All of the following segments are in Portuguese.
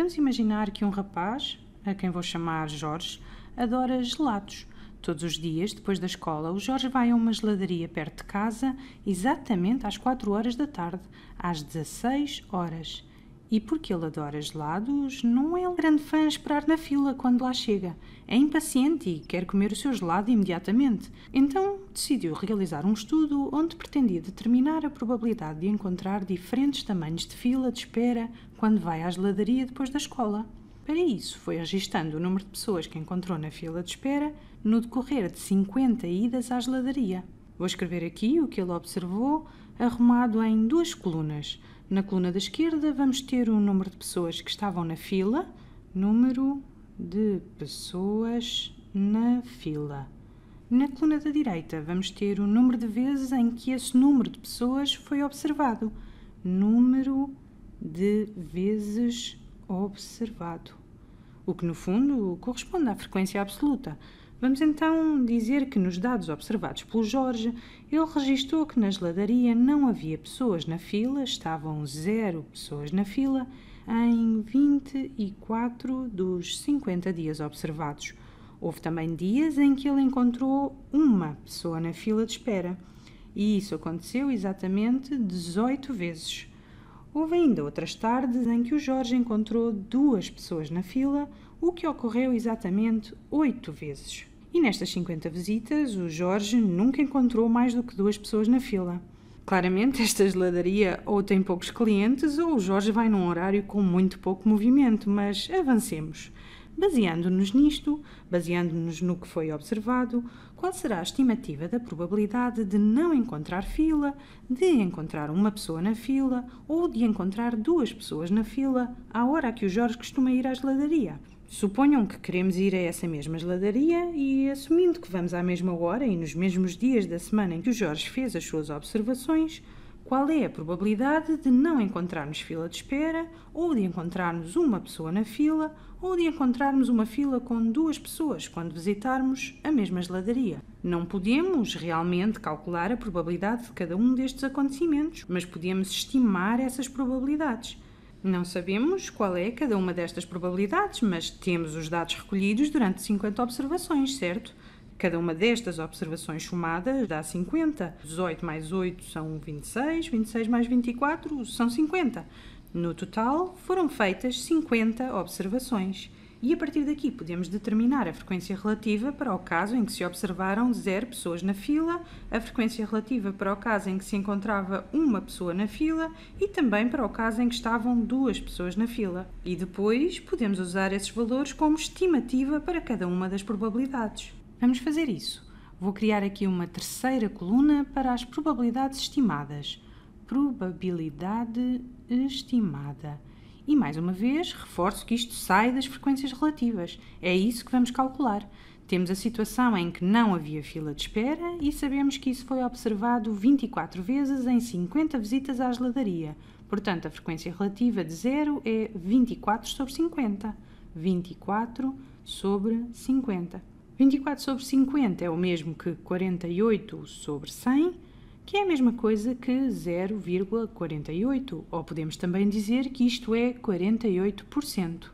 Vamos imaginar que um rapaz, a quem vou chamar Jorge, adora gelados. Todos os dias, depois da escola, o Jorge vai a uma geladaria perto de casa, exatamente às 4 horas da tarde, às 16 horas. E porque ele adora gelados, não é grande fã esperar na fila quando lá chega. É impaciente e quer comer o seu gelado imediatamente. Então decidiu realizar um estudo onde pretendia determinar a probabilidade de encontrar diferentes tamanhos de fila de espera quando vai à geladaria depois da escola. Para isso, foi registando o número de pessoas que encontrou na fila de espera no decorrer de 50 idas à geladaria. Vou escrever aqui o que ele observou, arrumado em duas colunas. Na coluna da esquerda vamos ter o número de pessoas que estavam na fila, número de pessoas na fila. Na coluna da direita vamos ter o número de vezes em que esse número de pessoas foi observado, número de vezes observado, o que no fundo corresponde à frequência absoluta. Vamos então dizer que nos dados observados pelo Jorge, ele registou que na geladaria não havia pessoas na fila, estavam zero pessoas na fila, em 24 dos 50 dias observados. Houve também dias em que ele encontrou uma pessoa na fila de espera, e isso aconteceu exatamente 18 vezes. Houve ainda outras tardes em que o Jorge encontrou duas pessoas na fila, o que ocorreu exatamente oito vezes. E nestas 50 visitas, o Jorge nunca encontrou mais do que duas pessoas na fila. Claramente, esta geladaria ou tem poucos clientes ou o Jorge vai num horário com muito pouco movimento, mas avancemos. Baseando-nos nisto, baseando-nos no que foi observado, qual será a estimativa da probabilidade de não encontrar fila, de encontrar uma pessoa na fila ou de encontrar duas pessoas na fila à hora que o Jorge costuma ir à geladaria? Suponham que queremos ir a essa mesma geladaria e, assumindo que vamos à mesma hora e nos mesmos dias da semana em que o Jorge fez as suas observações, qual é a probabilidade de não encontrarmos fila de espera, ou de encontrarmos uma pessoa na fila, ou de encontrarmos uma fila com duas pessoas quando visitarmos a mesma geladaria? Não podemos realmente calcular a probabilidade de cada um destes acontecimentos, mas podemos estimar essas probabilidades não sabemos qual é cada uma destas probabilidades, mas temos os dados recolhidos durante 50 observações, certo? Cada uma destas observações somadas dá 50. 18 mais 8 são 26, 26 mais 24 são 50. No total, foram feitas 50 observações e a partir daqui podemos determinar a frequência relativa para o caso em que se observaram zero pessoas na fila, a frequência relativa para o caso em que se encontrava uma pessoa na fila e também para o caso em que estavam duas pessoas na fila. E depois podemos usar esses valores como estimativa para cada uma das probabilidades. Vamos fazer isso. Vou criar aqui uma terceira coluna para as probabilidades estimadas. Probabilidade estimada e mais uma vez, reforço que isto sai das frequências relativas. É isso que vamos calcular. Temos a situação em que não havia fila de espera e sabemos que isso foi observado 24 vezes em 50 visitas à geladaria. Portanto, a frequência relativa de zero é 24 sobre 50. 24 sobre 50. 24 sobre 50 é o mesmo que 48 sobre 100 que é a mesma coisa que 0,48, ou podemos também dizer que isto é 48%.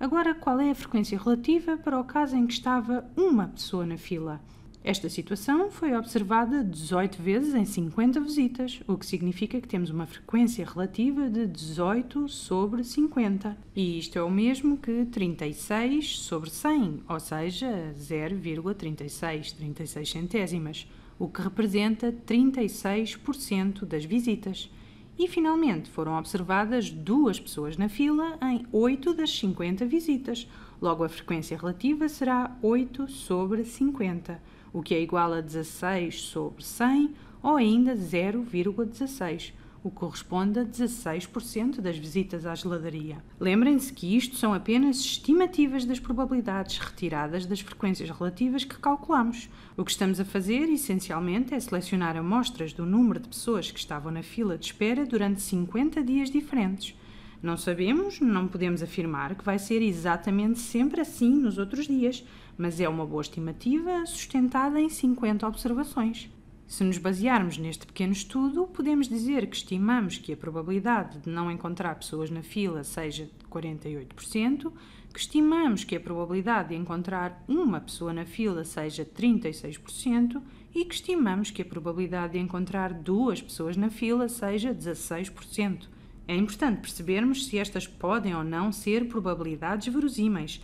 Agora, qual é a frequência relativa para o caso em que estava uma pessoa na fila? Esta situação foi observada 18 vezes em 50 visitas, o que significa que temos uma frequência relativa de 18 sobre 50. E isto é o mesmo que 36 sobre 100, ou seja, 0,36, 36 centésimas o que representa 36% das visitas. E finalmente foram observadas duas pessoas na fila em 8 das 50 visitas, logo a frequência relativa será 8 sobre 50, o que é igual a 16 sobre 100 ou ainda 0,16 o que corresponde a 16% das visitas à geladaria. Lembrem-se que isto são apenas estimativas das probabilidades retiradas das frequências relativas que calculamos. O que estamos a fazer, essencialmente, é selecionar amostras do número de pessoas que estavam na fila de espera durante 50 dias diferentes. Não sabemos, não podemos afirmar que vai ser exatamente sempre assim nos outros dias, mas é uma boa estimativa sustentada em 50 observações. Se nos basearmos neste pequeno estudo, podemos dizer que estimamos que a probabilidade de não encontrar pessoas na fila seja de 48%, que estimamos que a probabilidade de encontrar uma pessoa na fila seja 36% e que estimamos que a probabilidade de encontrar duas pessoas na fila seja 16%. É importante percebermos se estas podem ou não ser probabilidades verosímeis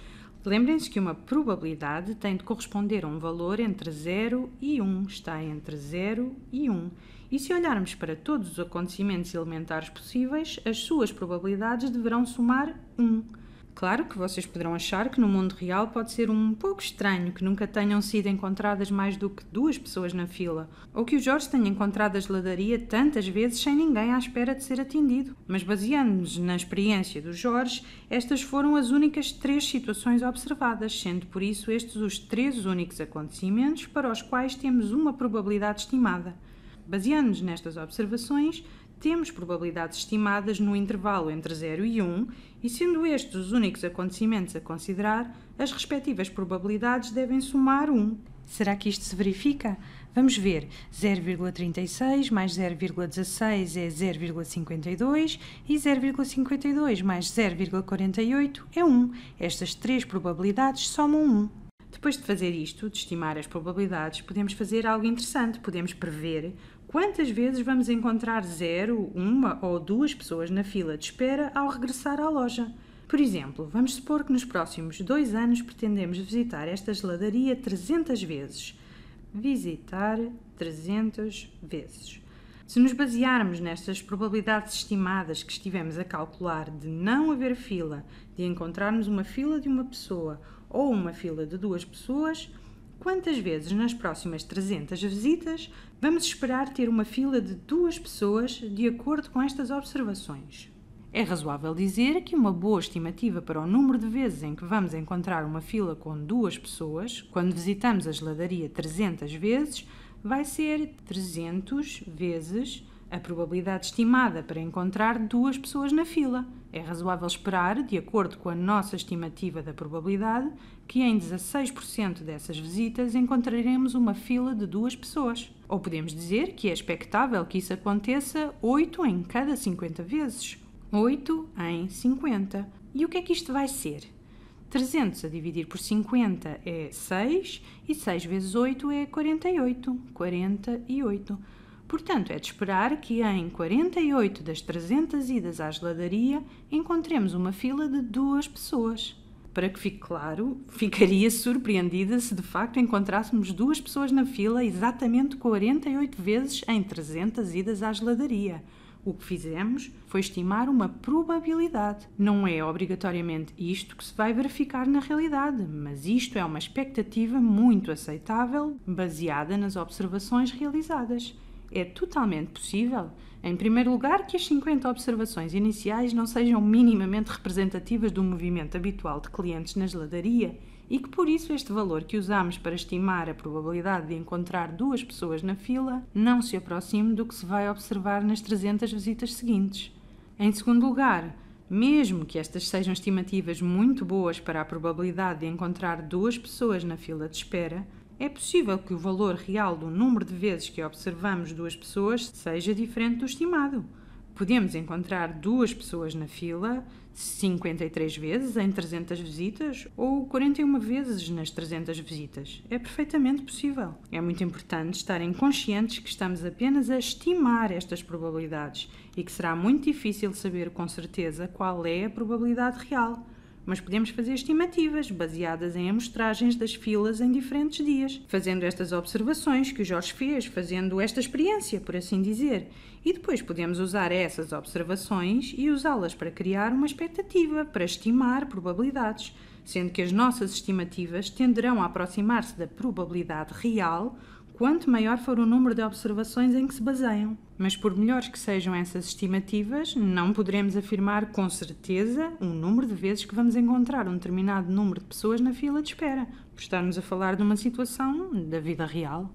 Lembrem-se que uma probabilidade tem de corresponder a um valor entre 0 e 1, está entre 0 e 1. E se olharmos para todos os acontecimentos elementares possíveis, as suas probabilidades deverão somar 1. Claro que vocês poderão achar que no mundo real pode ser um pouco estranho que nunca tenham sido encontradas mais do que duas pessoas na fila, ou que o Jorge tenha encontrado a geladaria tantas vezes sem ninguém à espera de ser atendido. Mas baseando-nos na experiência do Jorge, estas foram as únicas três situações observadas, sendo por isso estes os três únicos acontecimentos para os quais temos uma probabilidade estimada. Baseando-nos nestas observações, temos probabilidades estimadas no intervalo entre 0 e 1, e sendo estes os únicos acontecimentos a considerar, as respectivas probabilidades devem somar 1. Será que isto se verifica? Vamos ver. 0,36 mais 0,16 é 0,52 e 0,52 mais 0,48 é 1. Estas três probabilidades somam 1. Depois de fazer isto, de estimar as probabilidades, podemos fazer algo interessante. Podemos prever Quantas vezes vamos encontrar zero, uma ou duas pessoas na fila de espera ao regressar à loja? Por exemplo, vamos supor que nos próximos dois anos pretendemos visitar esta geladaria 300 vezes. Visitar 300 vezes. Se nos basearmos nestas probabilidades estimadas que estivemos a calcular de não haver fila, de encontrarmos uma fila de uma pessoa ou uma fila de duas pessoas, quantas vezes nas próximas 300 visitas vamos esperar ter uma fila de duas pessoas de acordo com estas observações. É razoável dizer que uma boa estimativa para o número de vezes em que vamos encontrar uma fila com duas pessoas, quando visitamos a geladaria 300 vezes, vai ser 300 vezes a probabilidade estimada para encontrar duas pessoas na fila. É razoável esperar, de acordo com a nossa estimativa da probabilidade, que em 16% dessas visitas encontraremos uma fila de duas pessoas. Ou podemos dizer que é expectável que isso aconteça 8 em cada 50 vezes. 8 em 50. E o que é que isto vai ser? 300 a dividir por 50 é 6 e 6 vezes 8 é 48. 48. Portanto, é de esperar que em 48 das 300 idas à geladaria encontremos uma fila de duas pessoas. Para que fique claro, ficaria surpreendida se de facto encontrássemos duas pessoas na fila exatamente 48 vezes em 300 idas à geladaria. O que fizemos foi estimar uma probabilidade. Não é obrigatoriamente isto que se vai verificar na realidade, mas isto é uma expectativa muito aceitável baseada nas observações realizadas é totalmente possível, em primeiro lugar, que as 50 observações iniciais não sejam minimamente representativas do movimento habitual de clientes na geladaria e que por isso este valor que usamos para estimar a probabilidade de encontrar duas pessoas na fila não se aproxime do que se vai observar nas 300 visitas seguintes. Em segundo lugar, mesmo que estas sejam estimativas muito boas para a probabilidade de encontrar duas pessoas na fila de espera, é possível que o valor real do número de vezes que observamos duas pessoas seja diferente do estimado. Podemos encontrar duas pessoas na fila 53 vezes em 300 visitas ou 41 vezes nas 300 visitas. É perfeitamente possível. É muito importante estarem conscientes que estamos apenas a estimar estas probabilidades e que será muito difícil saber com certeza qual é a probabilidade real mas podemos fazer estimativas baseadas em amostragens das filas em diferentes dias, fazendo estas observações que o Jorge fez, fazendo esta experiência, por assim dizer. E depois podemos usar essas observações e usá-las para criar uma expectativa, para estimar probabilidades, sendo que as nossas estimativas tenderão a aproximar-se da probabilidade real quanto maior for o número de observações em que se baseiam. Mas, por melhores que sejam essas estimativas, não poderemos afirmar com certeza o número de vezes que vamos encontrar um determinado número de pessoas na fila de espera, por estarmos a falar de uma situação da vida real.